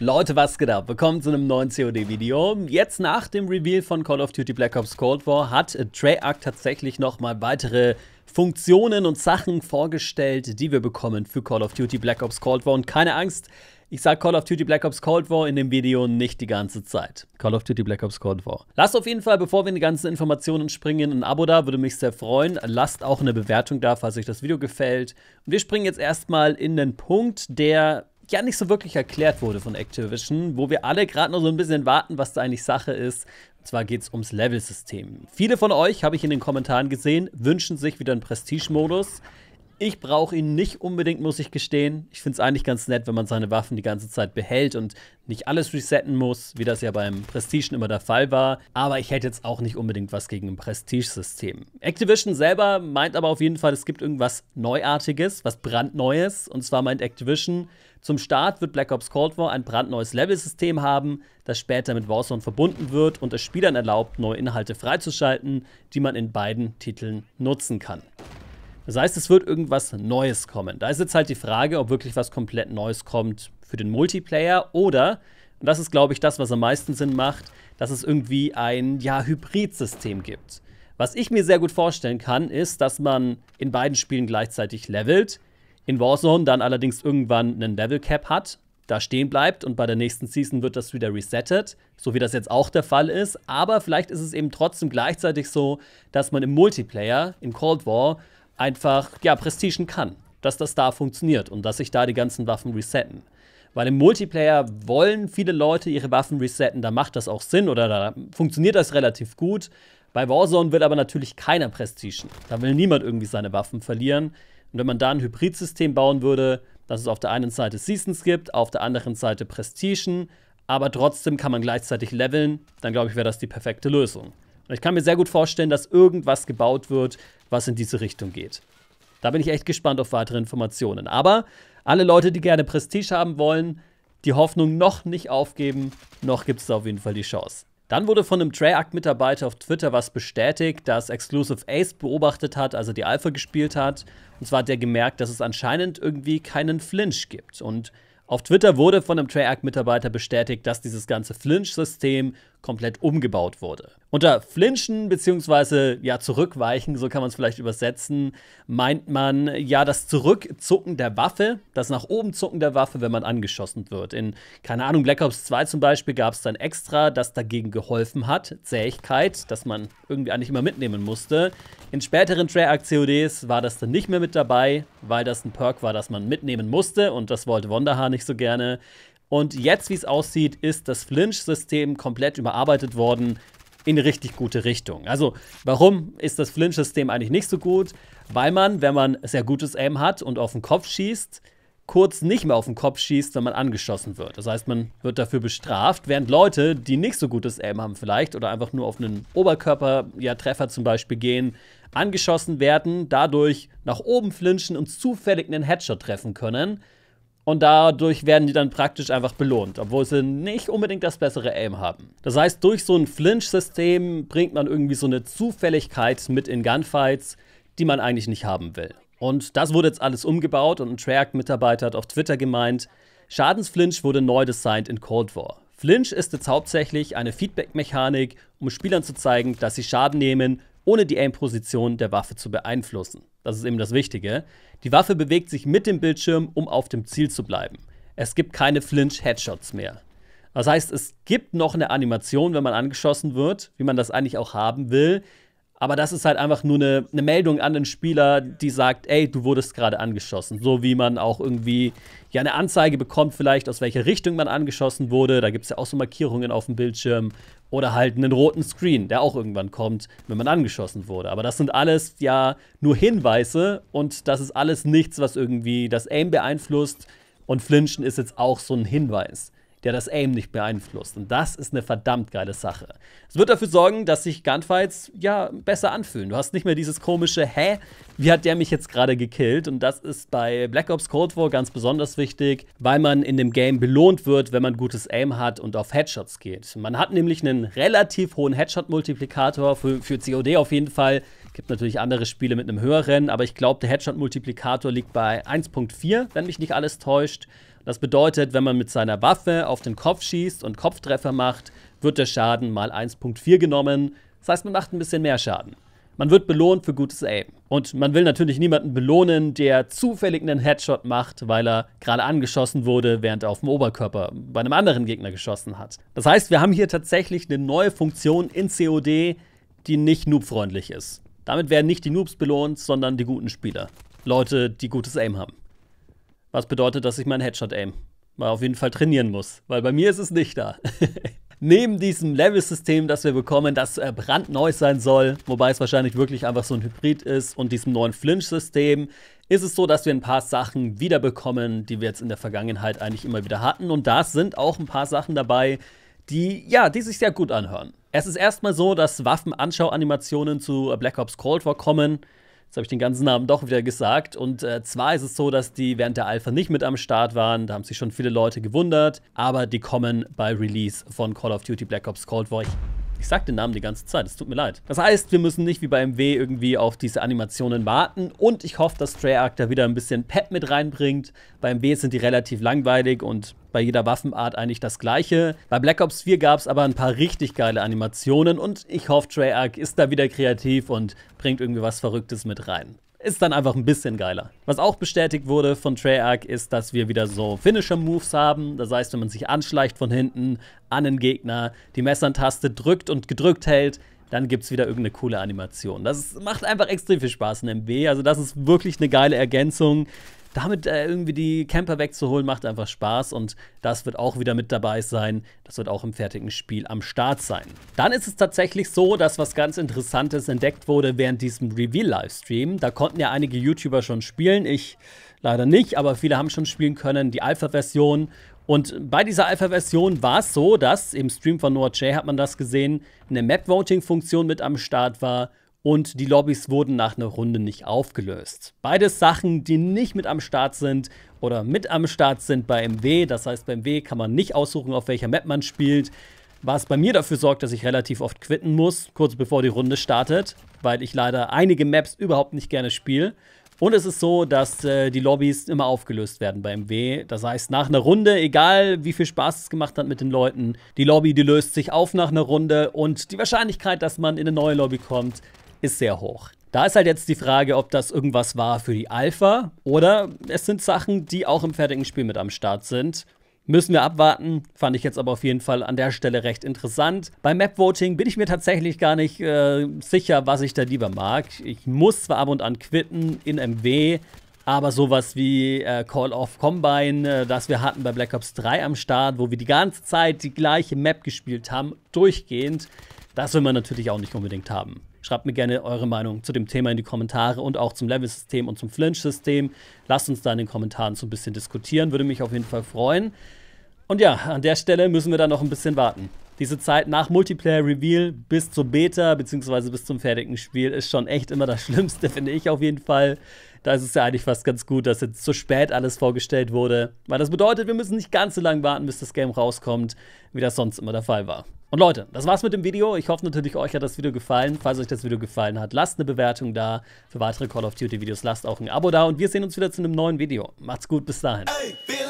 Leute, was geht ab? Willkommen zu einem neuen COD-Video. Jetzt nach dem Reveal von Call of Duty Black Ops Cold War hat Treyarch tatsächlich nochmal weitere Funktionen und Sachen vorgestellt, die wir bekommen für Call of Duty Black Ops Cold War. Und keine Angst, ich sage Call of Duty Black Ops Cold War in dem Video nicht die ganze Zeit. Call of Duty Black Ops Cold War. Lasst auf jeden Fall, bevor wir in die ganzen Informationen springen, ein Abo da, würde mich sehr freuen. Lasst auch eine Bewertung da, falls euch das Video gefällt. Und wir springen jetzt erstmal in den Punkt, der ja nicht so wirklich erklärt wurde von Activision, wo wir alle gerade noch so ein bisschen warten, was da eigentlich Sache ist. Und zwar geht es ums Level-System. Viele von euch, habe ich in den Kommentaren gesehen, wünschen sich wieder einen Prestige-Modus. Ich brauche ihn nicht unbedingt, muss ich gestehen. Ich finde es eigentlich ganz nett, wenn man seine Waffen die ganze Zeit behält und nicht alles resetten muss, wie das ja beim Prestige immer der Fall war. Aber ich hätte jetzt auch nicht unbedingt was gegen ein Prestige-System. Activision selber meint aber auf jeden Fall, es gibt irgendwas Neuartiges, was brandneues. Und zwar meint Activision, zum Start wird Black Ops Cold War ein brandneues Level-System haben, das später mit Warzone verbunden wird und es Spielern erlaubt, neue Inhalte freizuschalten, die man in beiden Titeln nutzen kann. Das heißt, es wird irgendwas Neues kommen. Da ist jetzt halt die Frage, ob wirklich was komplett Neues kommt für den Multiplayer oder, und das ist, glaube ich, das, was am meisten Sinn macht, dass es irgendwie ein, ja, Hybrid-System gibt. Was ich mir sehr gut vorstellen kann, ist, dass man in beiden Spielen gleichzeitig levelt, in Warzone dann allerdings irgendwann einen Level Cap hat, da stehen bleibt und bei der nächsten Season wird das wieder resettet, so wie das jetzt auch der Fall ist. Aber vielleicht ist es eben trotzdem gleichzeitig so, dass man im Multiplayer, in Cold War, einfach, ja, prestigen kann. Dass das da funktioniert und dass sich da die ganzen Waffen resetten. Weil im Multiplayer wollen viele Leute ihre Waffen resetten, da macht das auch Sinn oder da funktioniert das relativ gut. Bei Warzone will aber natürlich keiner prestigen. Da will niemand irgendwie seine Waffen verlieren. Und wenn man da ein Hybridsystem bauen würde, dass es auf der einen Seite Seasons gibt, auf der anderen Seite Prestigen, aber trotzdem kann man gleichzeitig leveln, dann glaube ich, wäre das die perfekte Lösung. Und ich kann mir sehr gut vorstellen, dass irgendwas gebaut wird, was in diese Richtung geht. Da bin ich echt gespannt auf weitere Informationen. Aber alle Leute, die gerne Prestige haben wollen, die Hoffnung noch nicht aufgeben, noch gibt es auf jeden Fall die Chance. Dann wurde von einem Treyarch-Mitarbeiter auf Twitter was bestätigt, dass Exclusive Ace beobachtet hat, also die Alpha gespielt hat. Und zwar hat er gemerkt, dass es anscheinend irgendwie keinen Flinch gibt. Und auf Twitter wurde von einem Treyarch-Mitarbeiter bestätigt, dass dieses ganze Flinch-System komplett umgebaut wurde. Unter Flinchen bzw. ja zurückweichen, so kann man es vielleicht übersetzen, meint man ja das Zurückzucken der Waffe, das nach oben zucken der Waffe, wenn man angeschossen wird. In, keine Ahnung, Black Ops 2 zum Beispiel gab es dann extra, das dagegen geholfen hat, Zähigkeit, dass man irgendwie eigentlich immer mitnehmen musste. In späteren Treyarch CODs war das dann nicht mehr mit dabei, weil das ein Perk war, das man mitnehmen musste und das wollte Wonderhaar nicht so gerne. Und jetzt, wie es aussieht, ist das Flinch-System komplett überarbeitet worden in richtig gute Richtung. Also, warum ist das Flinch-System eigentlich nicht so gut? Weil man, wenn man sehr gutes Aim hat und auf den Kopf schießt, kurz nicht mehr auf den Kopf schießt, wenn man angeschossen wird. Das heißt, man wird dafür bestraft, während Leute, die nicht so gutes Aim haben vielleicht oder einfach nur auf einen Oberkörper, ja zum Beispiel gehen, angeschossen werden, dadurch nach oben flinchen und zufällig einen Headshot treffen können und dadurch werden die dann praktisch einfach belohnt, obwohl sie nicht unbedingt das bessere Aim haben. Das heißt, durch so ein Flinch-System bringt man irgendwie so eine Zufälligkeit mit in Gunfights, die man eigentlich nicht haben will. Und das wurde jetzt alles umgebaut und ein Treyarch-Mitarbeiter hat auf Twitter gemeint, Schadensflinch wurde neu designt in Cold War. Flinch ist jetzt hauptsächlich eine Feedback-Mechanik, um Spielern zu zeigen, dass sie Schaden nehmen ohne die Aim-Position der Waffe zu beeinflussen. Das ist eben das Wichtige. Die Waffe bewegt sich mit dem Bildschirm, um auf dem Ziel zu bleiben. Es gibt keine Flinch-Headshots mehr. Das heißt, es gibt noch eine Animation, wenn man angeschossen wird, wie man das eigentlich auch haben will. Aber das ist halt einfach nur eine, eine, Meldung an den Spieler, die sagt, ey, du wurdest gerade angeschossen. So wie man auch irgendwie ja eine Anzeige bekommt, vielleicht aus welcher Richtung man angeschossen wurde. Da gibt es ja auch so Markierungen auf dem Bildschirm. Oder halt einen roten Screen, der auch irgendwann kommt, wenn man angeschossen wurde. Aber das sind alles ja nur Hinweise und das ist alles nichts, was irgendwie das Aim beeinflusst. Und Flinchen ist jetzt auch so ein Hinweis der das Aim nicht beeinflusst. Und das ist eine verdammt geile Sache. Es wird dafür sorgen, dass sich Gunfights ja besser anfühlen. Du hast nicht mehr dieses komische, hä, wie hat der mich jetzt gerade gekillt? Und das ist bei Black Ops Cold War ganz besonders wichtig, weil man in dem Game belohnt wird, wenn man gutes Aim hat und auf Headshots geht. Man hat nämlich einen relativ hohen Headshot-Multiplikator für, für COD auf jeden Fall. Es Gibt natürlich andere Spiele mit einem höheren, aber ich glaube, der Headshot-Multiplikator liegt bei 1.4, wenn mich nicht alles täuscht. Das bedeutet, wenn man mit seiner Waffe auf den Kopf schießt und Kopftreffer macht, wird der Schaden mal 1.4 genommen. Das heißt, man macht ein bisschen mehr Schaden. Man wird belohnt für gutes Aim. Und man will natürlich niemanden belohnen, der zufällig einen Headshot macht, weil er gerade angeschossen wurde, während er auf dem Oberkörper bei einem anderen Gegner geschossen hat. Das heißt, wir haben hier tatsächlich eine neue Funktion in COD, die nicht noobfreundlich ist. Damit werden nicht die Noobs belohnt, sondern die guten Spieler. Leute, die gutes Aim haben. Was bedeutet, dass ich meinen Headshot-Aim mal auf jeden Fall trainieren muss, weil bei mir ist es nicht da. Neben diesem Level-System, das wir bekommen, das äh, brandneu sein soll, wobei es wahrscheinlich wirklich einfach so ein Hybrid ist, und diesem neuen Flinch-System, ist es so, dass wir ein paar Sachen wiederbekommen, die wir jetzt in der Vergangenheit eigentlich immer wieder hatten. Und da sind auch ein paar Sachen dabei, die, ja, die sich sehr gut anhören. Es ist erstmal so, dass Waffenanschau-Animationen zu äh, Black Ops Cold War kommen. Jetzt habe ich den ganzen Namen doch wieder gesagt. Und äh, zwar ist es so, dass die während der Alpha nicht mit am Start waren. Da haben sich schon viele Leute gewundert. Aber die kommen bei Release von Call of Duty Black Ops Cold War ich sag den Namen die ganze Zeit, es tut mir leid. Das heißt, wir müssen nicht wie bei MW irgendwie auf diese Animationen warten und ich hoffe, dass Treyarch da wieder ein bisschen Pep mit reinbringt. Bei MW sind die relativ langweilig und bei jeder Waffenart eigentlich das gleiche. Bei Black Ops 4 gab es aber ein paar richtig geile Animationen und ich hoffe, Treyarch ist da wieder kreativ und bringt irgendwie was Verrücktes mit rein ist dann einfach ein bisschen geiler. Was auch bestätigt wurde von Treyarch ist, dass wir wieder so Finisher-Moves haben. Das heißt, wenn man sich anschleicht von hinten an den Gegner, die Messerntaste drückt und gedrückt hält, dann gibt es wieder irgendeine coole Animation. Das macht einfach extrem viel Spaß in MW. Also das ist wirklich eine geile Ergänzung damit äh, irgendwie die Camper wegzuholen, macht einfach Spaß und das wird auch wieder mit dabei sein. Das wird auch im fertigen Spiel am Start sein. Dann ist es tatsächlich so, dass was ganz Interessantes entdeckt wurde während diesem Reveal-Livestream. Da konnten ja einige YouTuber schon spielen. Ich leider nicht, aber viele haben schon spielen können. Die Alpha-Version und bei dieser Alpha-Version war es so, dass im Stream von Noah J hat man das gesehen, eine Map-Voting-Funktion mit am Start war und die Lobbys wurden nach einer Runde nicht aufgelöst. Beides Sachen, die nicht mit am Start sind oder mit am Start sind bei MW. Das heißt, beim MW kann man nicht aussuchen, auf welcher Map man spielt. Was bei mir dafür sorgt, dass ich relativ oft quitten muss, kurz bevor die Runde startet, weil ich leider einige Maps überhaupt nicht gerne spiele. Und es ist so, dass äh, die Lobbys immer aufgelöst werden bei MW. Das heißt, nach einer Runde, egal wie viel Spaß es gemacht hat mit den Leuten, die Lobby, die löst sich auf nach einer Runde und die Wahrscheinlichkeit, dass man in eine neue Lobby kommt, ist sehr hoch. Da ist halt jetzt die Frage, ob das irgendwas war für die Alpha oder es sind Sachen, die auch im fertigen Spiel mit am Start sind. Müssen wir abwarten, fand ich jetzt aber auf jeden Fall an der Stelle recht interessant. Beim Map Voting bin ich mir tatsächlich gar nicht äh, sicher, was ich da lieber mag. Ich muss zwar ab und an quitten in MW, aber sowas wie äh, Call of Combine, äh, das wir hatten bei Black Ops 3 am Start, wo wir die ganze Zeit die gleiche Map gespielt haben, durchgehend, das will man natürlich auch nicht unbedingt haben. Schreibt mir gerne eure Meinung zu dem Thema in die Kommentare und auch zum Level-System und zum Flinch-System. Lasst uns da in den Kommentaren so ein bisschen diskutieren, würde mich auf jeden Fall freuen. Und ja, an der Stelle müssen wir dann noch ein bisschen warten. Diese Zeit nach Multiplayer-Reveal bis zur Beta bzw. bis zum fertigen Spiel ist schon echt immer das Schlimmste, finde ich auf jeden Fall. Da ist es ja eigentlich fast ganz gut, dass jetzt so spät alles vorgestellt wurde. Weil das bedeutet, wir müssen nicht ganz so lange warten, bis das Game rauskommt, wie das sonst immer der Fall war. Und Leute, das war's mit dem Video. Ich hoffe natürlich, euch hat das Video gefallen. Falls euch das Video gefallen hat, lasst eine Bewertung da. Für weitere Call of Duty Videos lasst auch ein Abo da und wir sehen uns wieder zu einem neuen Video. Macht's gut, bis dahin. Hey, Bill,